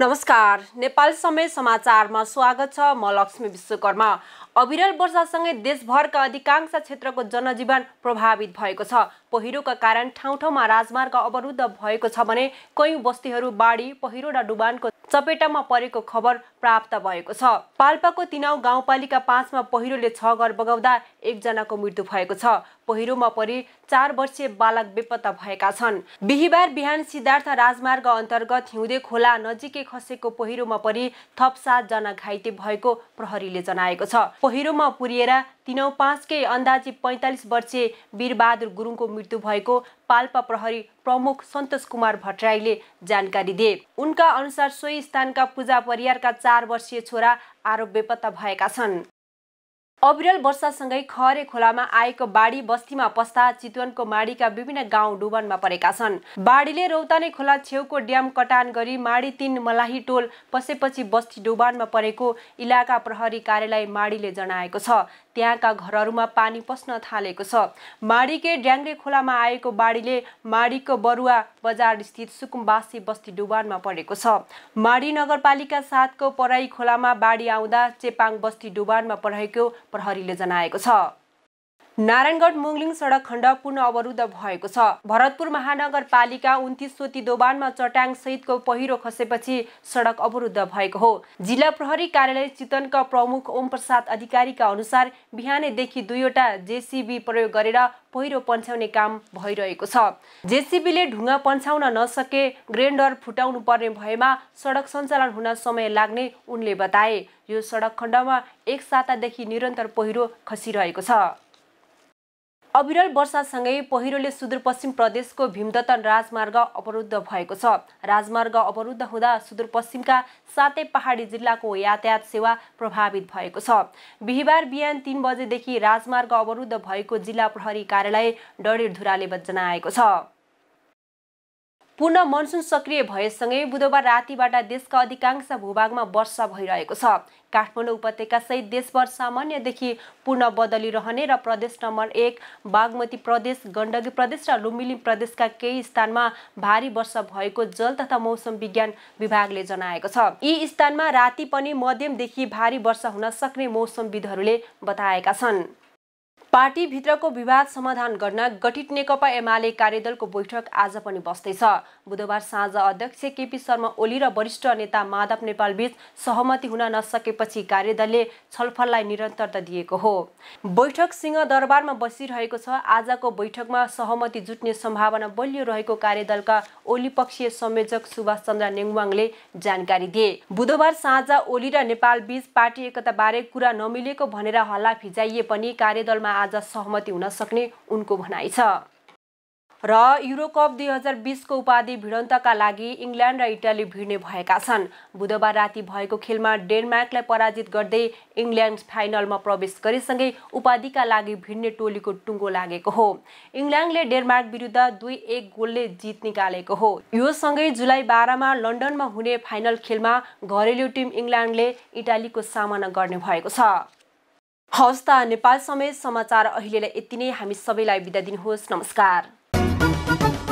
नमस्कार नेपाल समय समाचारमा स्वागत छ म लक्ष्मी विश्वकर्मा अविरल वर्षासँगै देशभरका अधिकांश क्षेत्रको जनजीवन प्रभावित भएको छ पहिरोका कारण ठाउँ ठाउँमा राजमार्ग अवरुद्ध भएको छ भने कयौँ बस्तीहरू बाढी पहिरो र डुबानको चपेटामा परेको खबर प्राप्त भएको छ पाल्पाको तिनाउ गाउँपालिका पाँचमा पहिरोले छ घर बगाउँदा एकजनाको मृत्यु भएको छ पहिरोमा परि चार वर्षीय बालक बेपत्ता भएका छन् बिहिबार बिहान सिद्धार्थ राजमार्ग अन्तर्गत हिउँदे खोला नजिकै खसेको पहिरोमा परि थप सातजना घाइते भएको प्रहरीले जनाएको छ पहिरोमा पुर्एर तिनौ पाँचकै अन्दाजी पैँतालिस वर्षीय वीरबहादुर गुरुङको मृत्यु भएको पाल्पा प्रहरी प्रमुख सन्तोष कुमार भट्टराईले जानकारी दिए उनका अनुसार सोही स्थानका पूजा परियारका चार वर्षीय छोरा आरोप बेपत्ता भएका छन् अविरल वर्षासँगै खहरे खोलामा आएको बाढी बस्तीमा पस्दा चितवनको माडीका विभिन्न गाउँ डुबनमा परेका छन् बाढीले रौतानी खोला छेउको ड्याम कटान गरी माडी तिन मलाही टोल पसेपछि बस्ती डुबानमा परेको इलाका प्रहरी कार्यालय माडीले जनाएको छ त्यहाँका घरहरूमा पानी पस्न थालेको छ माडीकै ड्याङ्ग्रे खोलामा आएको बाढीले माडीको बरुवा बजारस्थित सुकुम्बासी बस्ती डुबानमा परेको छ माडी नगरपालिका साथको पराई खोलामा बाढी आउँदा चेपाङ बस्ती डुबानमा परेको प्रहरीले जनाएको छ नारायणगढ मुङलिङ सडक खण्ड पूर्ण अवरुद्ध भएको छ भरतपुर महानगरपालिका उन्तिस सोती दोबानमा चट्याङ सहितको पहिरो खसेपछि सडक अवरुद्ध भएको हो जिल्ला प्रहरी कार्यालय चितनका प्रमुख ओम प्रसाद अधिकारीका अनुसार बिहानैदेखि दुईवटा जेसिबी प्रयोग गरेर पहिरो पन्छ्याउने काम भइरहेको छ जेसिबीले ढुङ्गा पन्छाउन नसके ग्रेन्डर फुटाउनु पर्ने भएमा सडक सञ्चालन हुन समय लाग्ने उनले बताए यो सडक खण्डमा एक सातादेखि निरन्तर पहिरो खसिरहेको छ अविरल वर्षासँगै पहिरोले सुदूरपश्चिम प्रदेशको भीमदत्तन राजमार्ग अवरुद्ध भएको छ राजमार्ग अवरुद्ध हुँदा सुदूरपश्चिमका सातै पहाडी जिल्लाको यातायात सेवा प्रभावित भएको छ बिहिबार बिहान तिन बजेदेखि राजमार्ग अवरुद्ध भएको जिल्ला प्रहरी कार्यालय डडेरधुराले जनाएको छ पुनः मनसुन सक्रिय भएसँगै बुधबार रातिबाट देशका अधिकांश भूभागमा वर्षा भइरहेको छ काठमाडौँ उपत्यका सहित देशभर सामान्यदेखि पूर्ण बदली रहने र प्रदेश नम्बर एक बागमती प्रदेश गण्डकी प्रदेश र लुम्बिनी प्रदेशका केही स्थानमा भारी वर्षा भएको जल तथा मौसम विज्ञान विभागले जनाएको छ यी स्थानमा राति पनि मध्यमदेखि भारी वर्षा हुन सक्ने मौसमविदहरूले बताएका छन् पार्टीभित्रको विवाद समाधान गर्न गठित नेकपा एमाले कार्यदलको बैठक आज पनि बस्दैछ बुधबार साँझ अध्यक्ष केपी शर्मा ओली र वरिष्ठ नेता माधव नेपाल नेपालबीच सहमति हुन नसकेपछि कार्यदलले छलफललाई निरन्तरता दिएको हो बैठक दरबारमा बसिरहेको छ आजको बैठकमा सहमति जुट्ने सम्भावना बलियो रहेको कार्यदलका ओली पक्षीय संयोजक सुभाष चन्द्र नेङवाङले जानकारी दिए बुधबार साँझ ओली र नेपाल नेपालबीच पार्टी एकताबारे कुरा नमिलेको भनेर हल्ला फिजाइए पनि कार्यदलमा आज सहमति हुन सक्ने उनको भनाइ छ र युरोकप दुई हजार बिसको उपाधि भिडन्तका लागि इङ्ल्यान्ड र इटाली भिड्ने भएका छन् बुधबार राति भएको खेलमा डेनमार्कलाई पराजित गर्दै इङ्ल्यान्ड फाइनलमा प्रवेश गरेसँगै उपाधिका लागि भिड्ने टोलीको टुङ्गो लागेको हो इङ्ल्यान्डले डेनमार्क विरुद्ध दुई एक गोलले जित निकालेको हो यो सँगै जुलाई बाह्रमा लन्डनमा हुने फाइनल खेलमा घरेलु टिम इङ्ल्यान्डले इटालीको सामना गर्ने भएको छ हवस् त नेपाल समेत समाचार अहिलेलाई यति नै हामी सबैलाई बिदा दिनुहोस् नमस्कार